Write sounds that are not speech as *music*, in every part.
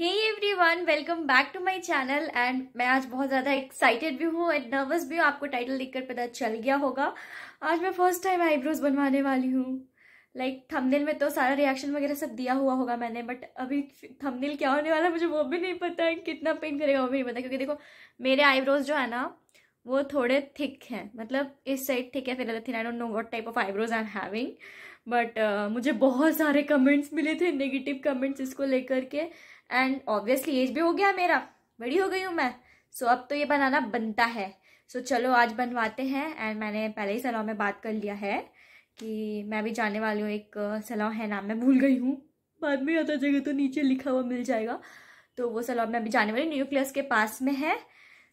Hey one welcome back to my channel and मैं आज बहुत ज़्यादा एक्साइटेड भी हूँ एंड नर्वस भी हूँ आपको टाइटल देखकर पता चल गया होगा आज मैं फर्स्ट टाइम आईब्रोज बनवाने वाली हूँ लाइक like, थंबनेल में तो सारा रिएक्शन वगैरह सब दिया हुआ होगा मैंने बट अभी थंबनेल क्या होने वाला मुझे वो भी नहीं पता है कितना पेन करेगा वो भी नहीं पता क्योंकि देखो मेरे आईब्रोज जो है ना वो थोड़े थिक हैं मतलब इस साइड थिक है फिर थी I don't know what type of eyebrows I am having but मुझे बहुत सारे कमेंट्स मिले थे नेगेटिव कमेंट्स इसको लेकर के एंड ऑब्वियसली एज भी हो गया मेरा बड़ी हो गई हूँ मैं सो so, अब तो ये बनाना बनता है सो so, चलो आज बनवाते हैं एंड मैंने पहले ही सलाह में बात कर लिया है कि मैं भी जाने वाली हूँ एक सलाह है नाम मैं भूल गई हूँ बाद में आता जगह तो नीचे लिखा हुआ मिल जाएगा तो वो सलाह मैं अभी जाने वाली न्यूक्लियस के पास में है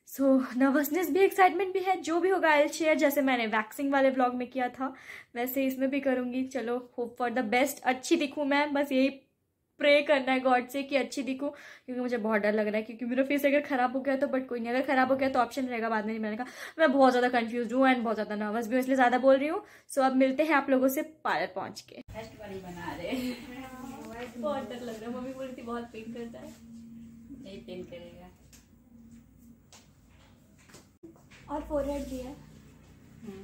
सो so, नर्वसनेस भी एक्साइटमेंट भी है जो भी होगा आई शेयर जैसे मैंने वैक्सिंग वाले ब्लॉग में किया था वैसे इसमें भी करूँगी चलो होप फॉर द बेस्ट अच्छी दिखूँ मैं बस यही प्रे करना है गॉड से कि अच्छी दिखूँ क्योंकि मुझे बहुत डर लग रहा है क्योंकि मेरा फेस अगर खराब हो गया तो बट कोई नहीं अगर खराब हो गया तो ऑप्शन रहेगा बाद में नहीं मैंने कहा मैं बहुत ज़्यादा कंफ्यूज हूँ एंड बहुत ज़्यादा नर्वस भी हूँ इसलिए ज़्यादा बोल रही हूँ सो अब मिलते हैं आप लोगों से पार्लर पहुँच के बहुत डर लग और फोरहेड भी है हम्म।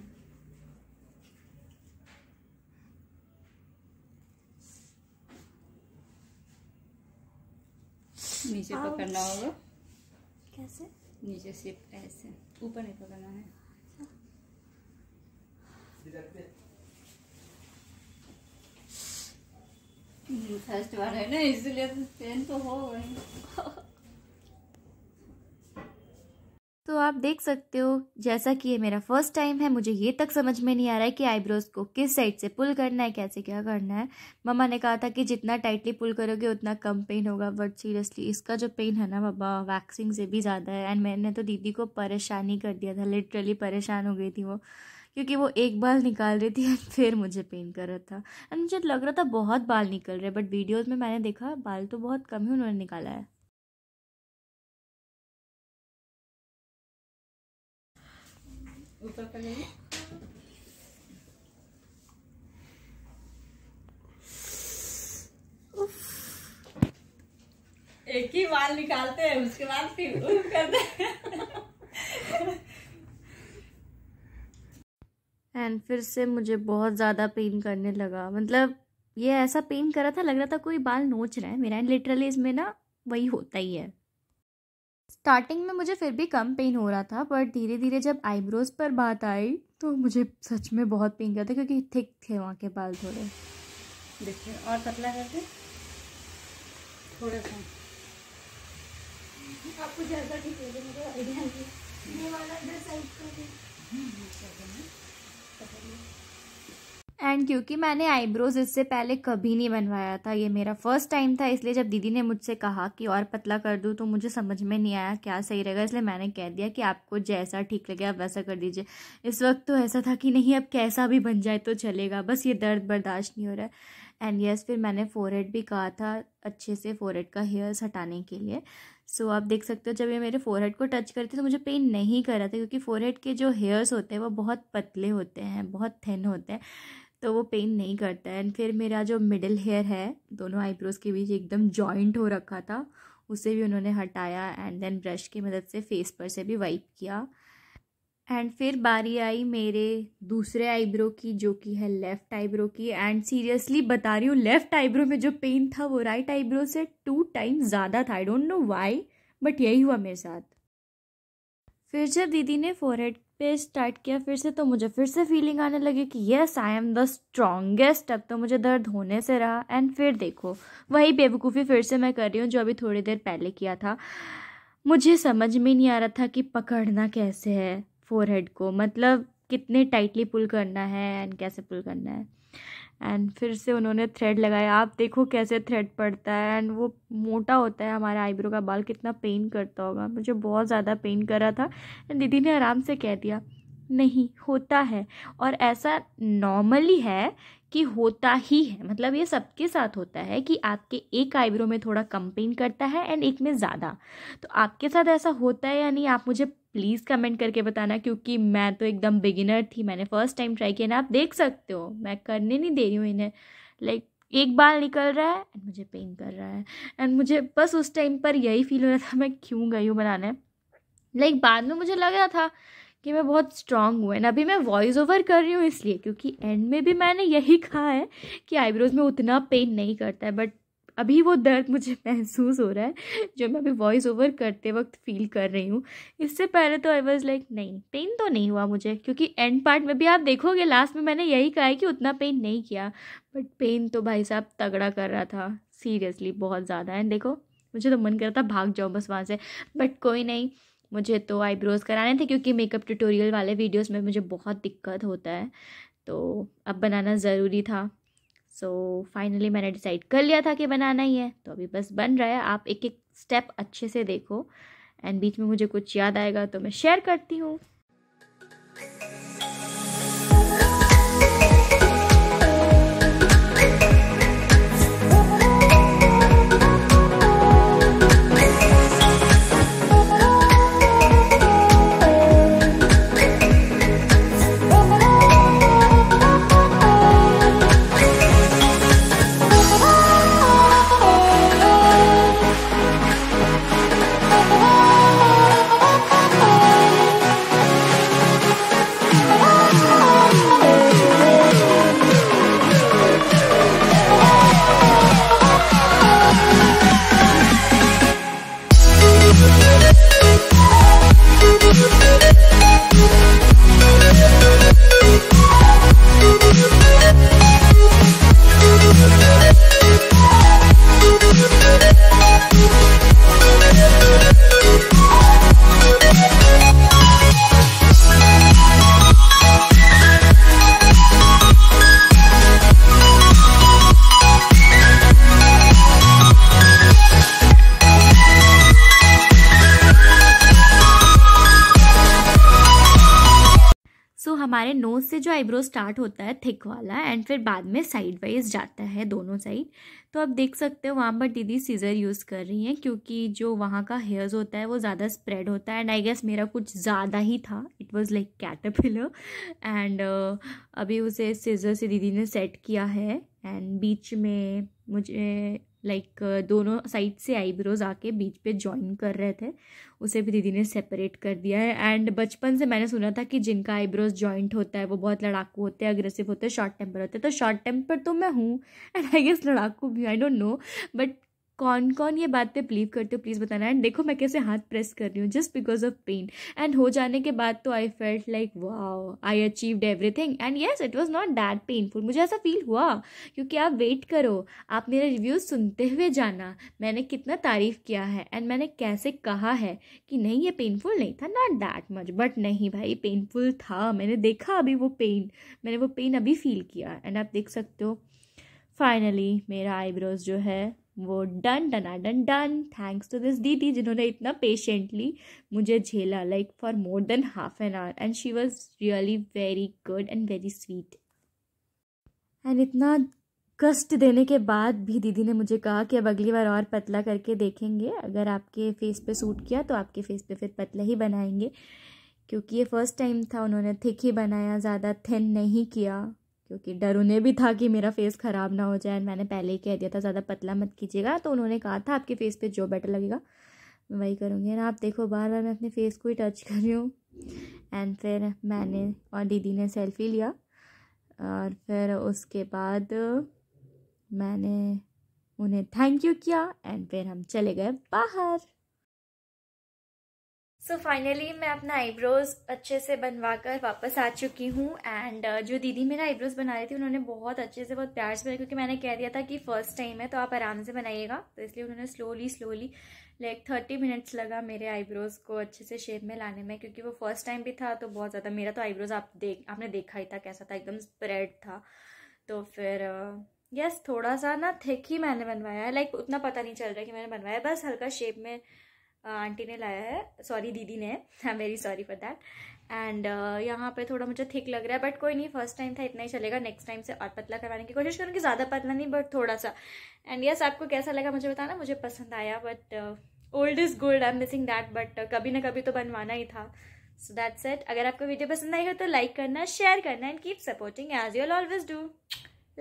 नीचे पकड़ना होगा कैसे नीचे सिर्फ ऐसे ऊपर नहीं पकड़ना है फर्स्ट हम्म, बार है ना इसलिए तो पेन तो हो गई तो आप देख सकते हो जैसा कि ये मेरा फर्स्ट टाइम है मुझे ये तक समझ में नहीं आ रहा है कि आईब्रोज को किस साइड से पुल करना है कैसे क्या करना है मम्मा ने कहा था कि जितना टाइटली पुल करोगे उतना कम पेन होगा बट सीरियसली इसका जो पेन है ना बाबा वैक्सिंग से भी ज़्यादा है एंड मैंने तो दीदी को परेशान ही कर दिया था लिटरली परेशान हो गई थी वो क्योंकि वो एक बाल निकाल रही थी फिर मुझे पेन कर रहा था एंड मुझे लग रहा था बहुत बाल निकल रहे बट वीडियोज़ में मैंने देखा बाल तो बहुत कम ही उन्होंने निकाला है ऊपर कर लेंगे एक ही बाल निकालते हैं उसके बाद फिर उल करते एंड फिर से मुझे बहुत ज़्यादा पेन करने लगा मतलब ये ऐसा पेन कर रहा था लग रहा था कोई बाल नोच रहा है मेरा लिटरली इसमें ना वही होता ही है स्टार्टिंग में मुझे फिर भी कम पेन हो रहा था बट धीरे धीरे जब आईब्रोज़ पर बात आई तो मुझे सच में बहुत पेन गया था क्योंकि थिक थे वहाँ के बाल थोड़े देखिए और पतला करके थोड़ा सा आपको ज़्यादा ठीक है मुझे आइडिया ये वाला इधर साइड कर एंड क्योंकि मैंने आईब्रोज इससे पहले कभी नहीं बनवाया था ये मेरा फर्स्ट टाइम था इसलिए जब दीदी ने मुझसे कहा कि और पतला कर दूँ तो मुझे समझ में नहीं आया क्या सही रहेगा इसलिए मैंने कह दिया कि आपको जैसा ठीक लगे आप वैसा कर दीजिए इस वक्त तो ऐसा था कि नहीं अब कैसा भी बन जाए तो चलेगा बस ये दर्द बर्दाश्त नहीं हो रहा है एंड यस फिर मैंने फोरहेड भी कहा था अच्छे से फोरहेड का हेयर्स हटाने के लिए सो so, आप देख सकते हो जब ये मेरे फोरहेड को टच करती तो मुझे पेन नहीं कर रहा था क्योंकि फोरहेड के जो हेयर्स होते हैं वो बहुत पतले होते हैं बहुत थिन होते हैं तो वो पेन नहीं करता है एंड फिर मेरा जो मिडिल हेयर है दोनों आईब्रोज़ के बीच एकदम जॉइंट हो रखा था उसे भी उन्होंने हटाया एंड देन ब्रश की मदद से फेस पर से भी वाइप किया एंड फिर बारी आई मेरे दूसरे आईब्रो की जो कि है लेफ़्ट आईब्रो की एंड सीरियसली बता रही हूँ लेफ़्ट आईब्रो में जो पेन था वो राइट आईब्रो से टू टाइम ज़्यादा था I don't know why but यही हुआ मेरे साथ फिर जब दीदी ने फोरहेड पे स्टार्ट किया फिर से तो मुझे फिर से फीलिंग आने लगी कि yes I am the strongest अब तो मुझे दर्द होने से रहा एंड फिर देखो वही बेवकूफ़ी फिर से मैं कर रही हूँ जो अभी थोड़ी देर पहले किया था मुझे समझ में नहीं आ रहा था कि पकड़ना कैसे है फोरहेड को मतलब कितने टाइटली पुल करना है एंड कैसे पुल करना है एंड फिर से उन्होंने थ्रेड लगाया आप देखो कैसे थ्रेड पड़ता है एंड वो मोटा होता है हमारे आईब्रो का बाल कितना पेन करता होगा मुझे बहुत ज़्यादा पेन करा था एंड दीदी ने आराम से कह दिया नहीं होता है और ऐसा नॉर्मली है कि होता ही है मतलब ये सबके साथ होता है कि आपके एक आईब्रो में थोड़ा कम पेन करता है एंड एक में ज़्यादा तो आपके साथ ऐसा होता है या नहीं आप मुझे प्लीज़ कमेंट करके बताना क्योंकि मैं तो एकदम बिगिनर थी मैंने फ़र्स्ट टाइम ट्राई किया ना आप देख सकते हो मैं करने नहीं दे रही हूँ इन्हें लाइक एक बाल निकल रहा है एंड मुझे पेन कर रहा है एंड मुझे बस उस टाइम पर यही फील हो रहा था मैं क्यों गई हूँ बनाने लाइक बाद में मुझे लग रहा था कि मैं बहुत स्ट्रांग हुआ एंड अभी मैं वॉइस ओवर कर रही हूँ इसलिए क्योंकि एंड में भी मैंने यही कहा है कि आईब्रोज़ में उतना पेन नहीं करता है बट अभी वो दर्द मुझे *laughs* महसूस हो रहा है जो मैं अभी वॉइस ओवर करते वक्त फील कर रही हूँ इससे पहले तो आई वॉज लाइक नहीं पेन तो नहीं हुआ मुझे क्योंकि एंड पार्ट में भी आप देखोगे लास्ट में मैंने यही कहा है कि उतना पेन नहीं किया बट पेन तो भाई साहब तगड़ा कर रहा था सीरियसली बहुत ज़्यादा एंड देखो मुझे तो मन करता भाग जाओ बस वहाँ से बट कोई नहीं मुझे तो आईब्रोज़ कराने थे क्योंकि मेकअप ट्यूटोरियल वाले वीडियोस में मुझे बहुत दिक्कत होता है तो अब बनाना ज़रूरी था सो so, फाइनली मैंने डिसाइड कर लिया था कि बनाना ही है तो अभी बस बन रहा है आप एक एक स्टेप अच्छे से देखो एंड बीच में मुझे कुछ याद आएगा तो मैं शेयर करती हूँ से जो आईब्रो स्टार्ट होता है थिक वाला एंड फिर बाद में साइड वाइज जाता है दोनों साइड तो आप देख सकते हो वहाँ पर दीदी सीज़र यूज़ कर रही हैं क्योंकि जो वहाँ का हेयर्स होता है वो ज़्यादा स्प्रेड होता है एंड आई गेस मेरा कुछ ज़्यादा ही था it was like caterpillar and अभी उसे सीज़र से दीदी ने सेट किया है एंड बीच में मुझे लाइक like, uh, दोनों साइड से आईब्रोज आके बीच पे ज्वाइन कर रहे थे उसे भी दीदी ने सेपरेट कर दिया है एंड बचपन से मैंने सुना था कि जिनका आईब्रोज ज्वाइंट होता है वो बहुत लड़ाकू होते हैं अग्रेसिव होते हैं शॉर्ट टेम्पर होते हैं तो शॉर्ट टेम्पर तो मैं हूँ एंड आई गेस लड़ाकू भी आई डोंट नो बट कौन कौन ये बात पे बिलीव करते हो प्लीज़ बताना एंड देखो मैं कैसे हाथ प्रेस कर रही हूँ just because of pain and हो जाने के बाद तो I felt like wow I achieved everything and yes it was not that painful मुझे ऐसा फील हुआ क्योंकि आप वेट करो आप मेरे रिव्यूज सुनते हुए जाना मैंने कितना तारीफ किया है एंड मैंने कैसे कहा है कि नहीं ये पेनफुल नहीं था नॉट दैट मच बट नहीं भाई पेनफुल था मैंने देखा अभी वो पेन मैंने वो पेन अभी फील किया एंड आप देख सकते हो फाइनली मेरा आईब्रोज जो है वो डन डना done done thanks to this दीदी जिन्होंने इतना पेशेंटली मुझे झेला like for more than half an hour and she was really very good and very sweet and इतना कष्ट देने के बाद भी दीदी ने मुझे कहा कि अब अगली बार और पतला करके देखेंगे अगर आपके फेस पे सूट किया तो आपके फेस पे फिर पतला ही बनाएंगे क्योंकि ये फर्स्ट टाइम था उन्होंने थिक ही बनाया ज़्यादा थिन नहीं किया क्योंकि डर उन्हें भी था कि मेरा फेस ख़राब ना हो जाए मैंने पहले ही कह दिया था ज़्यादा पतला मत कीजिएगा तो उन्होंने कहा था आपके फेस पे जो बेटर लगेगा मैं वही करूँगी ना आप देखो बार बार मैं अपने फेस को ही टच कर रही हूँ एंड फिर मैंने और दीदी ने सेल्फी लिया और फिर उसके बाद मैंने उन्हें थैंक यू किया एंड फिर हम चले गए बाहर सो so फाइनली मैं अपना आईब्रोज़ अच्छे से बनवा कर वापस आ चुकी हूँ एंड uh, जो दीदी मेरा आईब्रोज़ बना रही थी उन्होंने बहुत अच्छे से बहुत प्यार से बनाया क्योंकि मैंने कह दिया था कि फर्स्ट टाइम है तो आप आराम से बनाइएगा तो इसलिए उन्होंने slowly slowly like thirty minutes लगा मेरे आईब्रोज़ को अच्छे से शेप में लाने में क्योंकि वो फर्स्ट टाइम भी था तो बहुत ज़्यादा मेरा तो आईब्रोज़ आप देख आपने देखा ही था कैसा था एकदम स्प्रेड था तो फिर यस uh, yes, थोड़ा सा ना थिक ही मैंने बनवाया है लाइक उतना पता नहीं चल रहा कि मैंने बनवाया बस हल्का शेप में आंटी ने लाया है सॉरी दीदी ने I am very sorry for that and यहाँ पे थोड़ा मुझे थिक लग रहा है बट कोई नहीं फर्स्ट टाइम था इतना ही चलेगा नेक्स्ट टाइम से और पतला करवाने की कोशिश करूँगी ज़्यादा पतला नहीं बट थोड़ा सा एंड यस आपको कैसा लगा मुझे बताना मुझे पसंद आया but old is gold I am missing that but कभी ना कभी तो बनवाना ही था सो दैट सेट अगर आपको वीडियो पसंद आई हो तो लाइक करना शेयर करना and keep supporting as you'll always do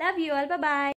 love you all bye